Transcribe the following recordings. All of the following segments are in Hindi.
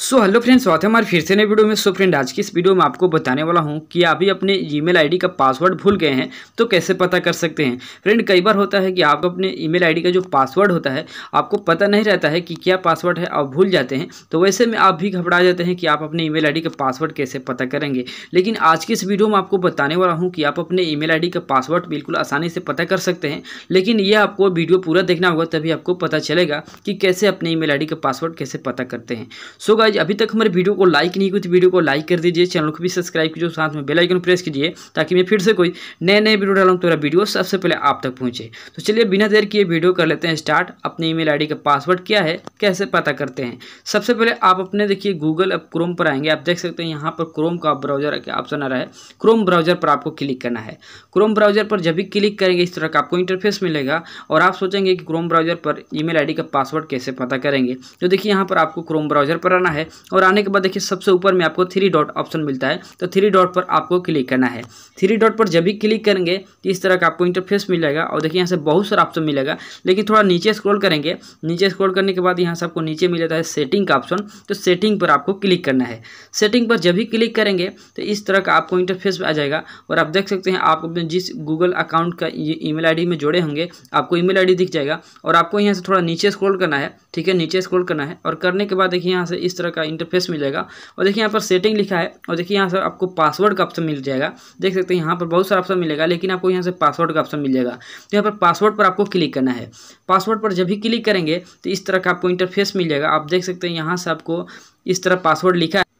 सो हेलो फ्रेंड्स स्वागत है हमारे फिर से नए वीडियो में सो so, फ्रेंड आज की इस वीडियो में आपको बताने वाला हूँ कि आप भी अपने ईमेल आईडी का पासवर्ड भूल गए हैं तो कैसे पता कर सकते हैं फ्रेंड कई बार होता है कि आप अपने ईमेल आईडी का जो पासवर्ड होता है आपको पता नहीं रहता है कि क्या पासवर्ड है आप भूल जाते हैं तो वैसे में आप भी घबरा जाते हैं कि आप अपने ई मेल का पासवर्ड कैसे पता करेंगे लेकिन आज की इस वीडियो में आपको बताने वाला हूँ कि आप अपने ई मेल का पासवर्ड बिल्कुल आसानी से पता कर सकते हैं लेकिन यह आपको वीडियो पूरा देखना होगा तभी आपको पता चलेगा कि कैसे अपने ई मेल का पासवर्ड कैसे पता करते हैं सो गाइज अभी तक हमारे वीडियो को लाइक नहीं की तो वीडियो को लाइक कर दीजिए चैनल को भी सब्सक्राइब कीजिए साथ में बेलाइकन प्रेस कीजिए ताकि मैं फिर से कोई नए नए वीडियो डालूँ तो मेरा वीडियो सबसे पहले आप तक पहुँचे तो चलिए बिना देर किए वीडियो कर लेते हैं स्टार्ट अपने ईमेल आईडी का पासवर्ड क्या है कैसे पता करते हैं सबसे पहले आप अपने देखिए गूगल अब क्रोम पर आएंगे आप देख सकते हैं यहाँ पर क्रोम का ब्राउजर का ऑप्शन आ रहा है क्रोम ब्राउजर पर आपको क्लिक करना है क्रोम ब्राउजर पर जब भी क्लिक करेंगे इस तरह का आपको इंटरफेस मिलेगा और आप सोचेंगे कि क्रोम ब्राउजर पर ईमेल आईडी का पासवर्ड कैसे पता करेंगे तो देखिए यहाँ पर आपको क्रोम ब्राउजर पर आना करना है और आने के बाद देखिए सबसे ऊपर में आपको थ्री डॉट ऑप्शन मिलता है तो थ्री डॉट पर आपको क्लिक करना है थ्री डॉट पर जब भी क्लिक करेंगे तो इस तरह का आपको इंटरफेस मिल जाएगा और देखिए यहाँ से बहुत सारा ऑप्शन मिलेगा लेकिन थोड़ा नीचे स्क्रॉल करेंगे नीचे स्क्रॉल करने के बाद यहाँ से आपको नीचे मिल जाता है सेटिंग का ऑप्शन तो सेटिंग पर आपको क्लिक करना है सेटिंग पर जब भी क्लिक करेंगे तो इस तरह का आपको इंटरफेस आ जाएगा और आप देख सकते हैं आप अपने जिस गूगल अकाउंट का ई मेल में जुड़े होंगे आपको ई मेल दिख जाएगा और आपको यहाँ से थोड़ा नीचे स्क्रोल करना है ठीक है नीचे स्क्रोल करना है और करने के बाद देखिए यहाँ से इस तरह का इंटरफेस मिल जाएगा और देखिए यहाँ पर सेटिंग लिखा है और देखिए यहाँ से आपको पासवर्ड का ऑप्शन मिल जाएगा देख सकते हैं यहाँ पर बहुत सारा ऑप्शन मिलेगा लेकिन आपको यहाँ से पासवर्ड का ऑप्शन मिल जाएगा तो यहाँ पर पासवर्ड पर आपको क्लिक करना है पासवर्ड पर जब भी क्लिक करेंगे तो इस तरह का आपको इंटरफेस मिल जाएगा आप देख सकते हैं यहाँ से आपको इस तरह पासवर्ड लिखा है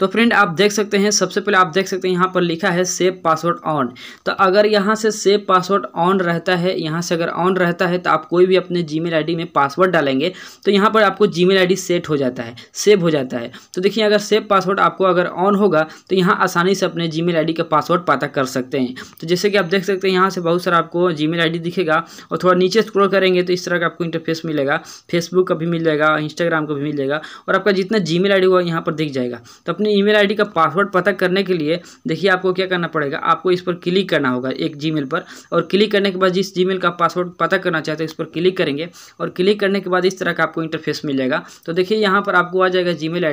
तो फ्रेंड आप देख सकते हैं सबसे पहले आप देख सकते हैं यहाँ पर लिखा है सेव पासवर्ड ऑन तो अगर यहाँ से सेव पासवर्ड ऑन रहता है यहाँ से अगर ऑन रहता है तो आप कोई भी अपने जी मेल में पासवर्ड डालेंगे तो यहाँ पर आपको जी मेल सेट हो जाता है सेव हो जाता है तो देखिए अगर सेव पासवर्ड आपको अगर ऑन होगा तो यहाँ आसानी से अपने जी मेल का पासवर्ड पता कर सकते हैं तो जैसे कि आप देख सकते हैं यहाँ से बहुत सारा आपको जी मेल दिखेगा और थोड़ा नीचे स्क्रोल करेंगे तो इस तरह का आपको इंटरफेस मिलेगा फेसबुक का भी मिल जाएगा इंस्टाग्राम का भी मिल जाएगा और आपका जितना जी मेल हुआ यहाँ पर दिख जाएगा तो अपने अपने ईमेल आईडी का पासवर्ड पता करने के लिए देखिए आपको क्या करना पड़ेगा आपको इस पर क्लिक करना होगा एक जीमेल पर और क्लिक करने के बाद जिस जीमेल का पासवर्ड पता करना चाहते हैं इस पर क्लिक करेंगे और क्लिक करने के बाद इस तरह का आपको इंटरफेस मिल जाएगा तो देखिए यहाँ पर आपको आ जाएगा जी मेल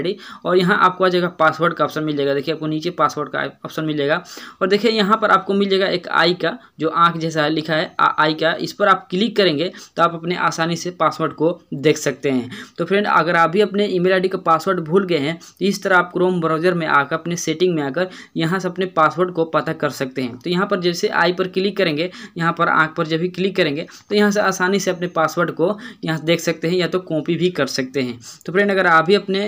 और यहाँ आपको आ जाएगा पासवर्ड का ऑप्शन मिल जाएगा देखिए आपको नीचे पासवर्ड का ऑप्शन मिल जाएगा और देखिए यहाँ पर आपको मिल जाएगा एक आई का जो आँख जैसा है लिखा है आई का इस पर आप क्लिक करेंगे तो आप अपने आसानी से पासवर्ड को देख सकते हैं तो फ्रेंड अगर आप भी अपने ईमेल आईडी का पासवर्ड भूल गए हैं तो इस तरह आप क्रोम ब्राउज़र में आकर अपने सेटिंग में आकर यहाँ से अपने पासवर्ड को पता कर सकते हैं तो यहाँ पर जैसे आई पर क्लिक करेंगे यहाँ पर आँख पर जब भी क्लिक करेंगे तो यहाँ से आसानी से अपने पासवर्ड को यहाँ देख सकते हैं या तो कॉपी भी कर सकते हैं तो फ्रेंड अगर आप भी अपने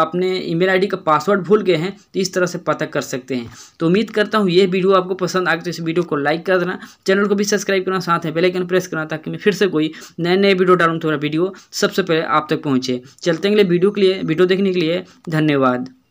अपने ईमेल आईडी का पासवर्ड भूल गए हैं तो इस तरह से पता कर सकते हैं तो उम्मीद करता हूँ ये वीडियो आपको पसंद आए तो इस वीडियो को लाइक कर देना चैनल को भी सब्सक्राइब करना साथ में बेलाइकन प्रेस करना ताकि मैं फिर से कोई नए नए वीडियो डालूँ तो वीडियो सबसे पहले आप तक पहुँचे चलते अगले वीडियो के लिए वीडियो देखने के लिए धन्यवाद